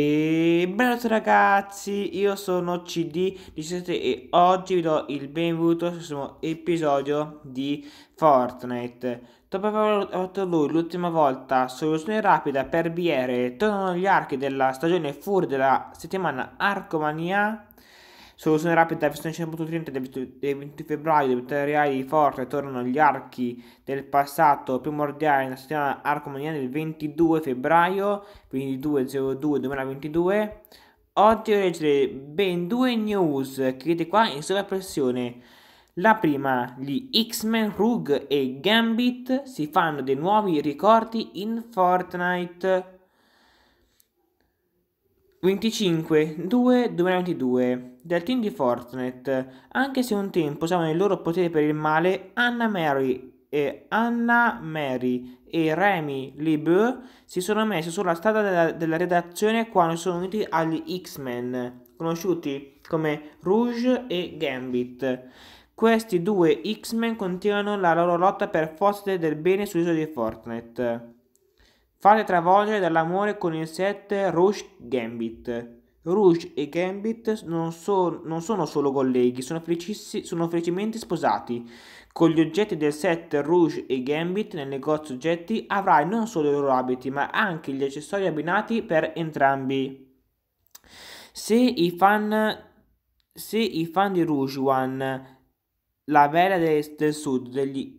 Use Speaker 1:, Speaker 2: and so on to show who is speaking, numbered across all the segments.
Speaker 1: E ehm, benvenuti ragazzi, io sono CD17 e oggi vi do il benvenuto al prossimo episodio di Fortnite. Dopo aver fatto lui l'ultima volta soluzione rapida per BR, tornano gli archi della stagione fuori della settimana Arcomania Soluzione rapida da versione del 20 febbraio, debitore reali di Forte tornano agli archi del passato primordiale nella settimana arco arcomaniana del 22 febbraio, 22.02.2022. Oggi ho leggere ben due news che vedete qua in sovrappressione. La prima, gli X-Men, Rogue e Gambit si fanno dei nuovi ricordi in Fortnite. 25 2 2022 del team di Fortnite. Anche se un tempo usavano il loro potere per il male, Anna Mary e Anna Mary e Remy Libeu si sono messi sulla strada della, della redazione quando sono uniti agli X-Men, conosciuti come Rouge e Gambit. Questi due X-Men continuano la loro lotta per forze del bene sull'isola di Fortnite. Fate travolgere dall'amore con il set Rouge Gambit. Rouge e Gambit non, so, non sono solo colleghi, sono, sono, felicemente sposati. Con gli oggetti del set Rouge e Gambit nel negozio oggetti avrai non solo i loro abiti, ma anche gli accessori abbinati per entrambi. Se i fan, se i fan di Rouge One, la vera del, del sud degli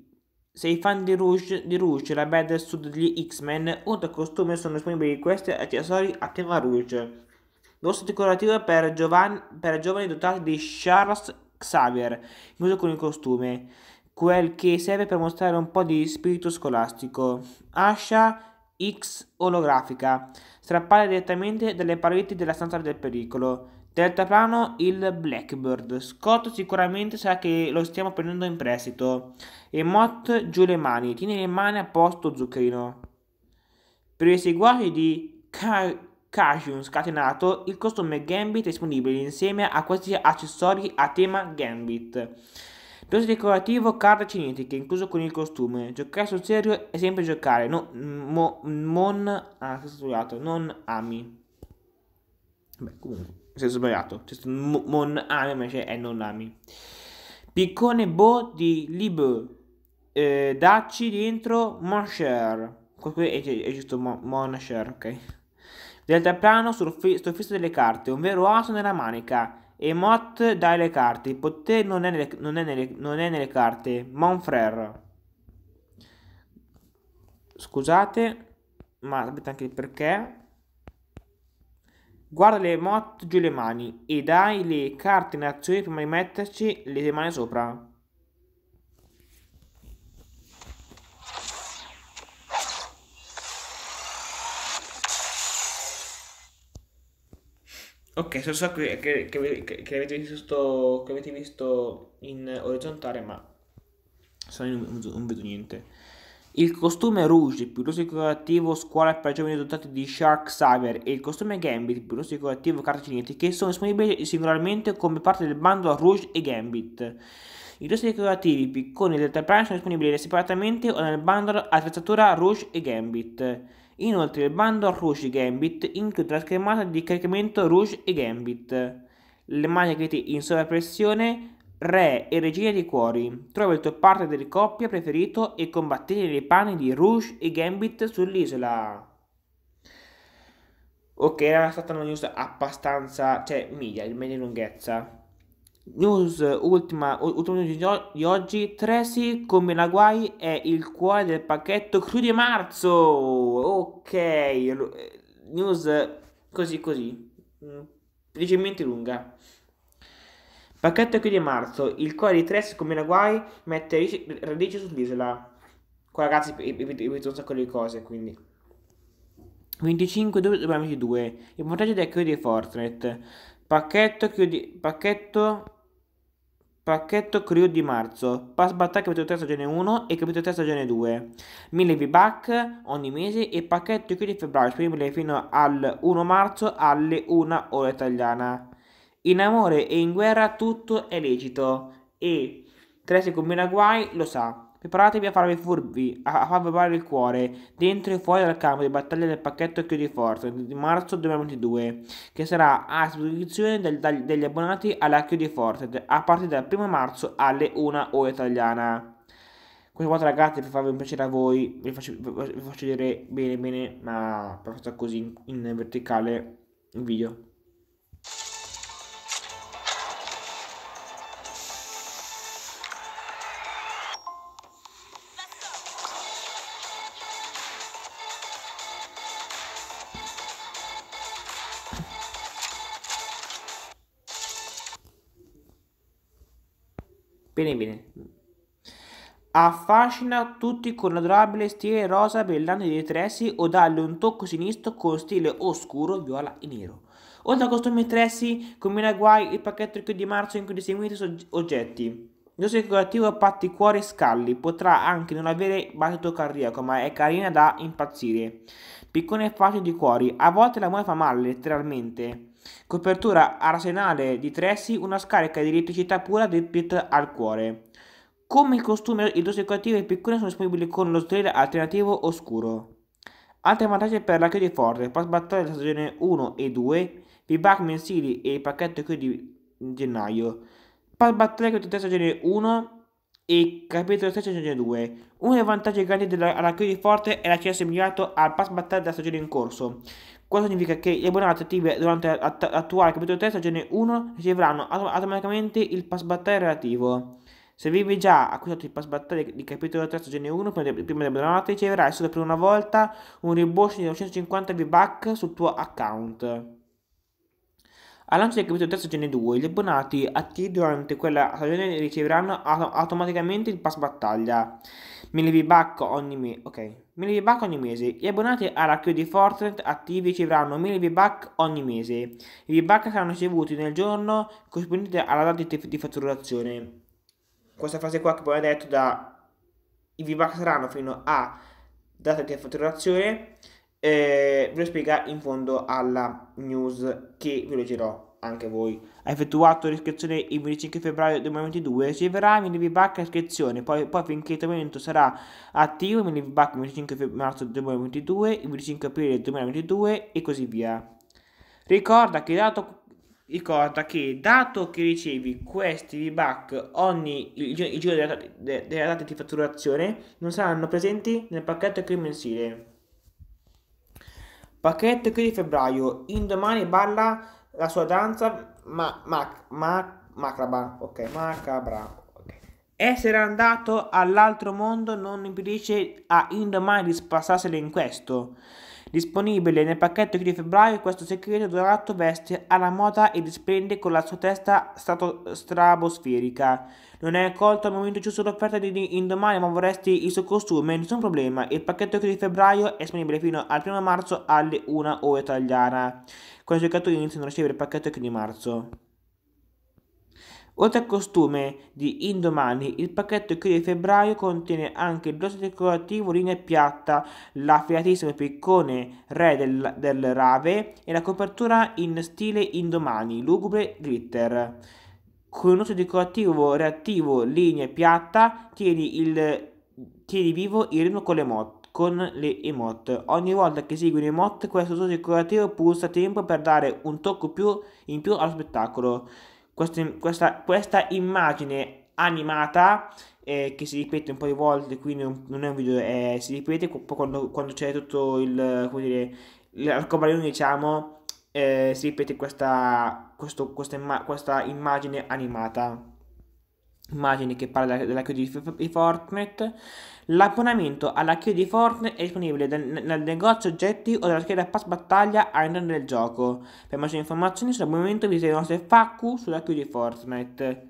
Speaker 1: sei fan di Rouge, di Rouge la band del sud degli X-Men, oltre al costume sono disponibili questi accessori a tema Rouge. Dorso decorativo per, giovani, per giovani dotati di Charles Xavier, uso con il costume, quel che serve per mostrare un po' di spirito scolastico. Ascia X olografica, strappare direttamente dalle pareti della stanza del pericolo. Terzaplano il Blackbird. Scott sicuramente sa che lo stiamo prendendo in prestito. E Mott giù le mani. Tieni le mani a posto, zuccherino. Per i seguaci di Cajun scatenato, il costume Gambit è disponibile insieme a questi accessori a tema Gambit. Dosi decorativo, carte cinetiche, incluso con il costume. Giocare sul serio è sempre giocare. No, mo, mon, ah, non ami. Beh, comunque senso sbagliato, c'è cioè, stato mon anime invece è non ami. Piccone bo di libo, eh, dacci dentro monshare, qui è, è, è giusto mon, monshare, ok? Deltaplano surfista delle carte, un vero aso nella manica, e mot dai le carte, il potere non è nelle, non è nelle, non è nelle carte, mon frère. Scusate, ma sapete anche il perché Guarda le motte giù le mani e dai le carte in azione prima di metterci le mani sopra. Ok, so, so che, che, che, che, avete visto, che avete visto in orizzontale, ma se non, non vedo niente. Il costume Rouge, piuttosto decorativo scuola per giovani dotati di Shark Cyber e il costume Gambit, piuttosto decorativo carte cinetiche, sono disponibili singolarmente come parte del bando Rouge e Gambit. I due decorativi picconi delta Prime sono disponibili separatamente o nel bundle attrezzatura Rouge e Gambit. Inoltre il bundle Rouge e Gambit include la schermata di caricamento Rouge e Gambit, le maglie crete in sovrappressione, Re e regina dei cuori, trova il tuo partner di coppia preferito e combattete nei panni di Rouge e Gambit sull'isola. Ok, era stata una news abbastanza, cioè media, media lunghezza. News ultima, ultima news di oggi, Tracy come la guai è il cuore del pacchetto cru di marzo. Ok, eh, news così così, mm, leggermente lunga. Pacchetto qui di marzo, il cuore di Tres combina guai, mette radici sull'isola. Qua ragazzi ripeto un sacco di cose, quindi. 25 2 Il montaggio del chiudi di Fortnite. Pacchetto chiudi... Pacchetto... Pacchetto Crew di marzo, Pass Battaglia capitolo 3 stagione 1 e capitolo 3 stagione 2, 1000 V-Buck ogni mese e pacchetto chiudi febbraio, disponibile fino al 1 marzo alle 1 ora italiana. In amore e in guerra tutto è lecito e tre si combina guai lo sa. Preparatevi a farvi furbi, a, farvi far il cuore, dentro e fuori dal campo di battaglia del pacchetto Chiudi Forte di marzo 2022, che sarà a disposizione del, del, degli abbonati alla Chiudi Forte a partire dal 1 marzo alle 1 ora italiana. Queste quattro ragazzi, per farvi un piacere a voi, vi faccio, vi faccio vedere bene bene, ma per forza così in verticale il video. Bene, bene. Affascina tutti con l'adorabile stile rosa brillante dei tressi o dalle un tocco sinistro con stile oscuro, viola e nero. Oltre a costumi tressi, combina guai il pacchetto di marzo in cui di seguiti oggetti. Il suo decorativo a patti cuori e scalli, potrà anche non avere battito cardiaco, ma è carina da impazzire. Piccone e facile di cuori, a volte l'amore fa male, letteralmente. Copertura arsenale di Tressi, una scarica di elettricità pura del pit al cuore. Come il costume, i dosi cattivi e piccoli sono disponibili con lo stile alternativo oscuro. Altri vantaggi per la chiodi forte, pass battaglia della stagione 1 e 2, feedback mensili e il pacchetto di gennaio. Pass battaglia della stagione 1 e capitolo 602. Uno dei vantaggi grandi della racchiude forte è l'accesso immediato al pass battaglia della stagione in corso. Questo significa che gli abbonati attivi durante l'attuale capitolo 3 stagione 1 riceveranno automaticamente il pass battaglia relativo. Se avevi già acquistato il pass battaglia di capitolo 3 stagione 1 prima di abbonarti riceverai solo per una volta un rimborso di 950 V-Buck sul tuo account. All'anno del capitolo 3 stagione 2, gli abbonati attivi durante quella stagione riceveranno auto- automaticamente il pass battaglia. Mille V-Buck ogni, me- okay. ogni mese. Gli abbonati alla queue di Fortnite attivi riceveranno 1000 V-Buck ogni mese. I V-Buck saranno ricevuti nel giorno corrispondente alla data di, di fatturazione. Questa frase qua che poi ho detto da... I V-Buck saranno fino a data di fatturazione eh, ve lo spiega in fondo alla news che ve lo dirò anche voi. Ha effettuato l'iscrizione il 25 febbraio 2022, riceverà il minivibac a iscrizione, poi, poi finché il trattamento sarà attivo il minivibac il 25 marzo 2022, il 25 aprile 2022 e così via. Ricorda che dato Ricorda che dato che ricevi questi V-Back ogni il, il giorno della data di fatturazione non saranno presenti nel pacchetto che mensile. Paquette qui di febbraio, indomani balla la sua danza ma, ma, ma, macabra, ok, macabra. Essere andato all'altro mondo non impedisce a indomani di spassarsene in questo. Disponibile nel pacchetto di febbraio, questo segreto dorato veste alla moda e risplende con la sua testa strabosferica. Non è accolto al momento giusto l'offerta di indomani, ma vorresti il suo costume? Nessun problema. Il pacchetto di febbraio è disponibile fino al 1 marzo alle 1 ore italiana. Quando i giocatori iniziano a ricevere il pacchetto di marzo. Oltre al costume di Indomani, il pacchetto qui di febbraio contiene anche il dosso decorativo linea piatta, la l'affilatissimo piccone re del, del rave e la copertura in stile Indomani, lugubre glitter con un uso decorativo reattivo linea piatta tieni, il, tieni vivo il ritmo con le, mot, con le emote. Ogni volta che esegui un'emote questo uso decorativo pulsa tempo per dare un tocco più, in più allo spettacolo questo, questa, questa immagine animata eh, che si ripete un po' di volte, quindi non è un video, eh, si ripete quando, quando c'è tutto il, come dire, l'arcobaleno diciamo, eh, si ripete questa, questo, questa, questa immagine animata immagini che parla della chiave di Fortnite. L'abbonamento alla chiave di Fortnite è disponibile nel, nel negozio oggetti o dalla scheda pass battaglia all'interno del gioco. Per maggiori informazioni sull'abbonamento visita le nostre FAQ sulla chiave di Fortnite.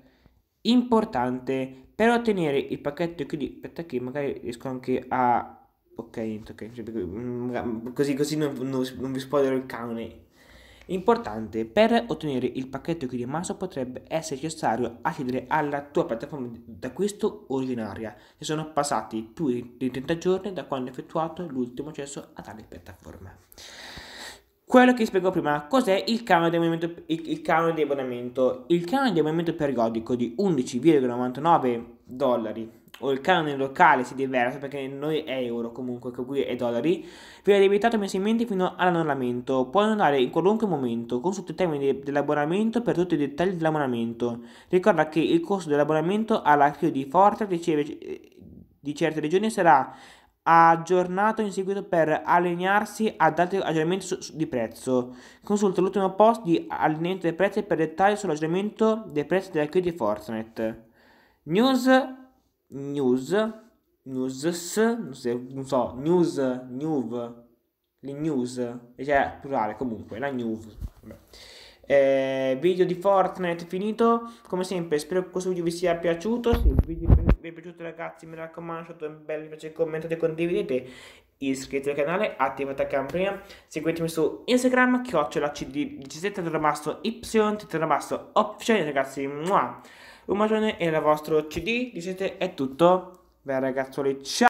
Speaker 1: Importante, per ottenere il pacchetto chiudi... Aspetta che magari riesco anche a... Ok, ok, cioè, mm, così, così non, non, non vi spoilerò il canone. Importante, per ottenere il pacchetto che rimasto potrebbe essere necessario accedere alla tua piattaforma d'acquisto originaria se sono passati più di 30 giorni da quando hai effettuato l'ultimo accesso a tale piattaforma. Quello che spiego prima, cos'è il canone di abbonamento? Il canone di abbonamento periodico di 11,99 dollari o il canone locale si diversa perché noi è euro comunque che qui è dollari viene debitato mensilmente fino all'annullamento può annullare in qualunque momento consulta i termini dell'abbonamento per tutti i dettagli dell'abbonamento ricorda che il costo dell'abbonamento all'archivio di Forte eh, di certe regioni sarà aggiornato in seguito per allinearsi ad altri aggiornamenti di prezzo. Consulta l'ultimo post di allineamento dei prezzi per dettagli sull'aggiornamento dei prezzi della Q di Fortnite. News news, news, non so, news, news, le news, cioè plurale comunque, la news. Eh, video di Fortnite finito, come sempre spero che questo video vi sia piaciuto, se il video vi è piaciuto ragazzi mi raccomando lasciate un bel mi piace, commentate, condividete, iscrivetevi al canale, attivate la campanella, seguitemi su Instagram, chiocciola cd17 trabasso y, trabasso ragazzi, muah! Un bacione e il vostro CD di è tutto. Beh ragazzoli, ciao!